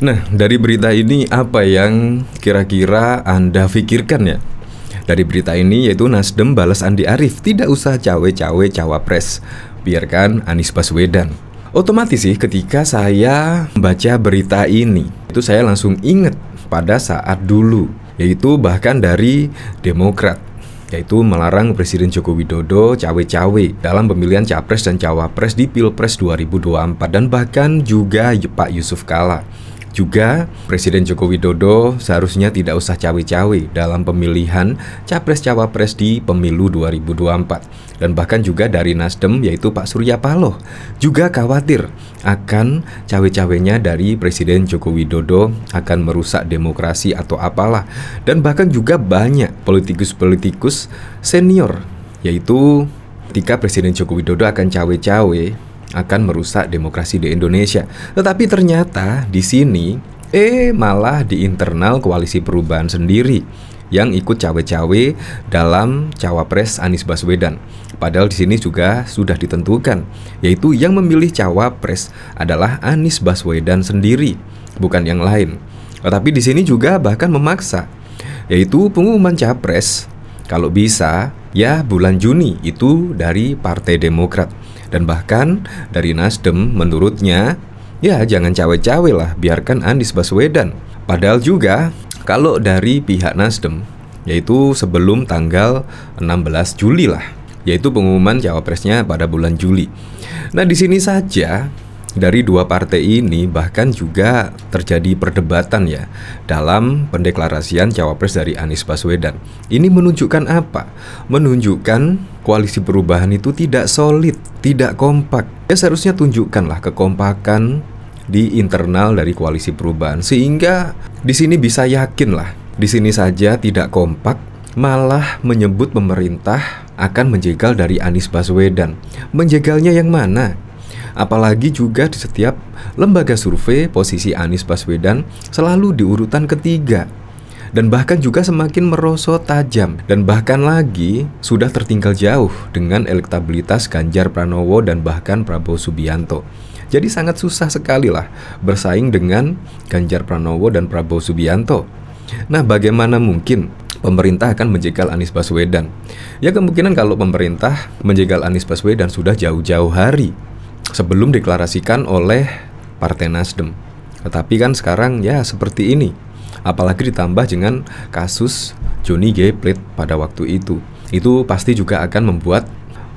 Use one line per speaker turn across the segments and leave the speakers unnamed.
Nah, dari berita ini apa yang kira-kira Anda pikirkan ya? Dari berita ini yaitu Nasdem balas Andi Arief tidak usah cawe-cawe cawapres, biarkan Anies Baswedan. Otomatis sih ketika saya membaca berita ini, itu saya langsung ingat pada saat dulu, yaitu bahkan dari Demokrat yaitu melarang Presiden Joko Widodo cawe-cawe dalam pemilihan capres dan cawapres di Pilpres 2024 dan bahkan juga Pak Yusuf Kala juga Presiden Joko Widodo seharusnya tidak usah cawe-cawe dalam pemilihan capres-cawapres di pemilu 2024. Dan bahkan juga dari Nasdem yaitu Pak Surya Paloh juga khawatir akan cawe-cawenya dari Presiden Joko Widodo akan merusak demokrasi atau apalah. Dan bahkan juga banyak politikus-politikus senior yaitu ketika Presiden Joko Widodo akan cawe-cawe akan merusak demokrasi di Indonesia. Tetapi ternyata di sini, eh malah di internal koalisi perubahan sendiri yang ikut cawe-cawe dalam cawapres Anies Baswedan. Padahal di sini juga sudah ditentukan, yaitu yang memilih cawapres adalah Anies Baswedan sendiri, bukan yang lain. Tetapi di sini juga bahkan memaksa, yaitu pengumuman capres kalau bisa ya bulan Juni itu dari Partai Demokrat. Dan bahkan dari Nasdem menurutnya, ya jangan cawe-cawe lah, biarkan Anies Baswedan. Padahal juga kalau dari pihak Nasdem, yaitu sebelum tanggal 16 Juli lah, yaitu pengumuman cawapresnya pada bulan Juli. Nah di sini saja dari dua partai ini bahkan juga terjadi perdebatan ya dalam pendeklarasian cawapres dari Anies Baswedan. Ini menunjukkan apa? Menunjukkan koalisi perubahan itu tidak solid, tidak kompak. Ya seharusnya tunjukkanlah kekompakan di internal dari koalisi perubahan sehingga di sini bisa yakinlah di sini saja tidak kompak malah menyebut pemerintah akan menjegal dari Anies Baswedan. Menjegalnya yang mana? Apalagi juga di setiap lembaga survei posisi Anies Baswedan selalu di urutan ketiga dan bahkan juga semakin merosot tajam dan bahkan lagi sudah tertinggal jauh dengan elektabilitas Ganjar Pranowo dan bahkan Prabowo Subianto. Jadi sangat susah sekali lah bersaing dengan Ganjar Pranowo dan Prabowo Subianto. Nah, bagaimana mungkin pemerintah akan menjegal Anies Baswedan? Ya kemungkinan kalau pemerintah menjegal Anies Baswedan sudah jauh-jauh hari sebelum deklarasikan oleh Partai Nasdem. Tetapi kan sekarang ya seperti ini. Apalagi ditambah dengan kasus Joni G. Plate pada waktu itu. Itu pasti juga akan membuat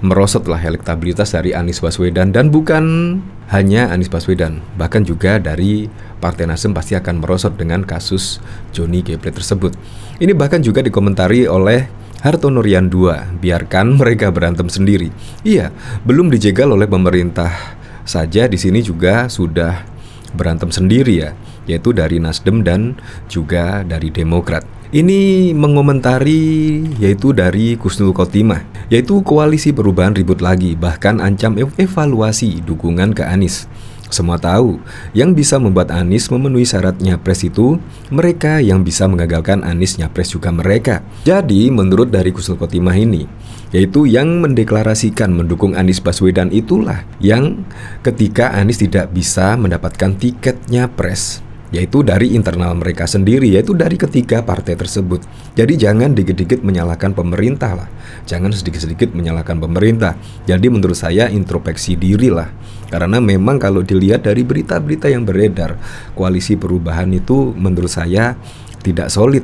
merosotlah elektabilitas dari Anies Baswedan dan bukan hanya Anies Baswedan, bahkan juga dari Partai Nasdem pasti akan merosot dengan kasus Joni G. Plate tersebut. Ini bahkan juga dikomentari oleh Harto Rian II, biarkan mereka berantem sendiri. Iya, belum dijegal oleh pemerintah saja di sini juga sudah berantem sendiri ya, yaitu dari Nasdem dan juga dari Demokrat. Ini mengomentari yaitu dari Kusnul Kotimah, yaitu koalisi perubahan ribut lagi bahkan ancam evaluasi dukungan ke Anies. Semua tahu, yang bisa membuat Anies memenuhi syarat nyapres itu, mereka yang bisa mengagalkan Anies nyapres juga mereka. Jadi, menurut dari Kusul Kotimah ini, yaitu yang mendeklarasikan mendukung Anies Baswedan itulah yang ketika Anies tidak bisa mendapatkan tiket nyapres yaitu dari internal mereka sendiri, yaitu dari ketiga partai tersebut. Jadi jangan dikit-dikit menyalahkan pemerintah lah, jangan sedikit-sedikit menyalahkan pemerintah. Jadi menurut saya introspeksi diri lah, karena memang kalau dilihat dari berita-berita yang beredar, koalisi perubahan itu menurut saya tidak solid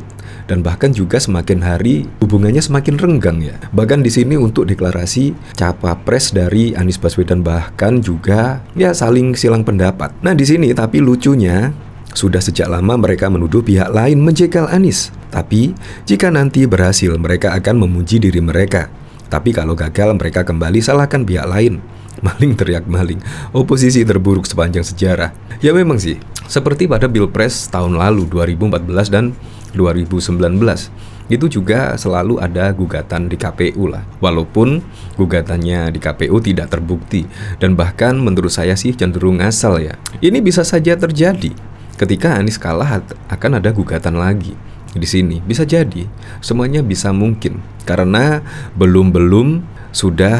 dan bahkan juga semakin hari hubungannya semakin renggang ya. Bahkan di sini untuk deklarasi capapres dari Anies Baswedan bahkan juga ya saling silang pendapat. Nah di sini tapi lucunya sudah sejak lama mereka menuduh pihak lain menjegal Anies, tapi jika nanti berhasil mereka akan memuji diri mereka. Tapi kalau gagal mereka kembali salahkan pihak lain. Maling teriak maling, oposisi terburuk sepanjang sejarah. Ya memang sih, seperti pada Pilpres tahun lalu 2014 dan 2019 itu juga selalu ada gugatan di KPU lah. Walaupun gugatannya di KPU tidak terbukti dan bahkan menurut saya sih cenderung asal ya. Ini bisa saja terjadi Ketika Anies kalah akan ada gugatan lagi di sini. Bisa jadi semuanya bisa mungkin karena belum-belum sudah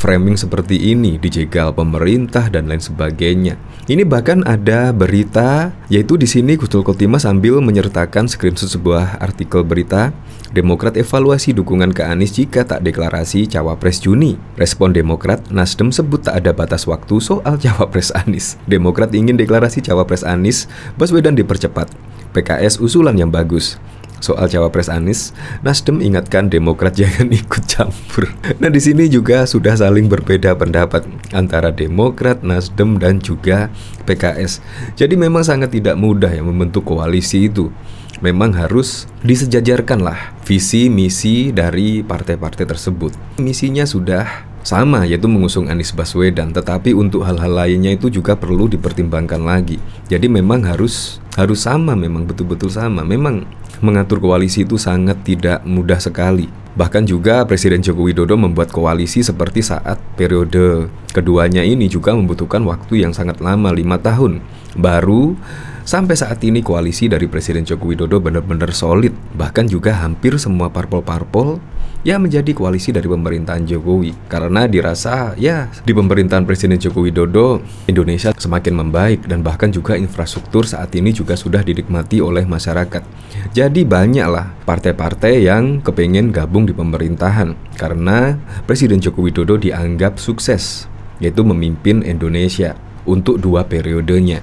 framing seperti ini dijegal pemerintah dan lain sebagainya. Ini bahkan ada berita yaitu di sini Gustul Kotima sambil menyertakan screenshot sebuah artikel berita Demokrat evaluasi dukungan ke Anies jika tak deklarasi cawapres Juni. Respon Demokrat, Nasdem sebut tak ada batas waktu soal cawapres Anies. Demokrat ingin deklarasi cawapres Anies, Baswedan dipercepat. PKS usulan yang bagus. Soal cawapres Anies, Nasdem ingatkan Demokrat jangan ikut campur. Nah di sini juga sudah saling berbeda pendapat antara Demokrat, Nasdem dan juga PKS. Jadi memang sangat tidak mudah ya membentuk koalisi itu. Memang harus disejajarkan lah visi misi dari partai-partai tersebut. Misinya sudah sama yaitu mengusung Anies Baswedan tetapi untuk hal-hal lainnya itu juga perlu dipertimbangkan lagi jadi memang harus harus sama memang betul-betul sama memang mengatur koalisi itu sangat tidak mudah sekali. Bahkan juga Presiden Joko Widodo membuat koalisi seperti saat periode keduanya ini juga membutuhkan waktu yang sangat lama, lima tahun. Baru sampai saat ini koalisi dari Presiden Joko Widodo benar-benar solid. Bahkan juga hampir semua parpol-parpol ya menjadi koalisi dari pemerintahan Jokowi karena dirasa ya di pemerintahan Presiden Joko Widodo Indonesia semakin membaik dan bahkan juga infrastruktur saat ini juga sudah dinikmati oleh masyarakat. Jadi banyaklah partai-partai yang kepengen gabung di pemerintahan karena Presiden Joko Widodo dianggap sukses yaitu memimpin Indonesia untuk dua periodenya.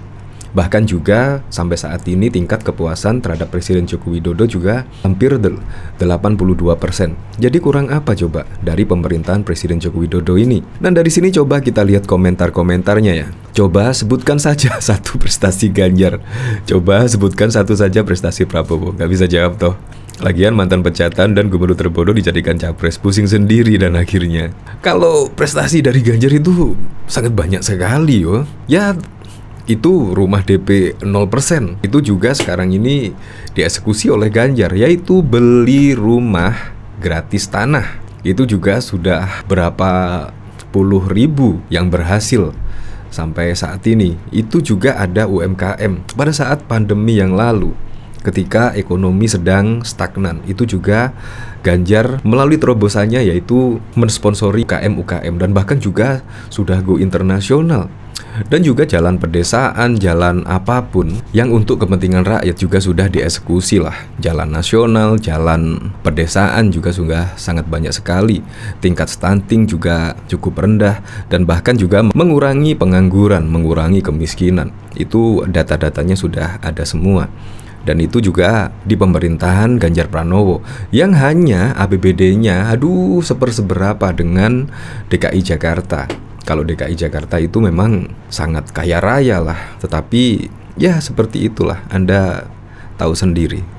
Bahkan juga sampai saat ini tingkat kepuasan terhadap Presiden Joko Widodo juga hampir 82%. Jadi kurang apa coba dari pemerintahan Presiden Joko Widodo ini? Dan dari sini coba kita lihat komentar-komentarnya ya. Coba sebutkan saja satu prestasi Ganjar. Coba sebutkan satu saja prestasi Prabowo. Gak bisa jawab toh. Lagian mantan pecatan dan gubernur terbodoh dijadikan capres pusing sendiri dan akhirnya. Kalau prestasi dari Ganjar itu sangat banyak sekali yo. Ya itu rumah DP 0% itu juga sekarang ini dieksekusi oleh Ganjar yaitu beli rumah gratis tanah itu juga sudah berapa puluh ribu yang berhasil sampai saat ini itu juga ada UMKM pada saat pandemi yang lalu ketika ekonomi sedang stagnan itu juga Ganjar melalui terobosannya yaitu mensponsori KM UKM dan bahkan juga sudah go internasional dan juga jalan pedesaan, jalan apapun yang untuk kepentingan rakyat juga sudah dieksekusi lah. Jalan nasional, jalan pedesaan juga sudah sangat banyak sekali. Tingkat stunting juga cukup rendah dan bahkan juga mengurangi pengangguran, mengurangi kemiskinan. Itu data-datanya sudah ada semua dan itu juga di pemerintahan Ganjar Pranowo yang hanya APBD-nya aduh seperseberapa dengan DKI Jakarta kalau DKI Jakarta itu memang sangat kaya raya lah, tetapi ya seperti itulah Anda tahu sendiri.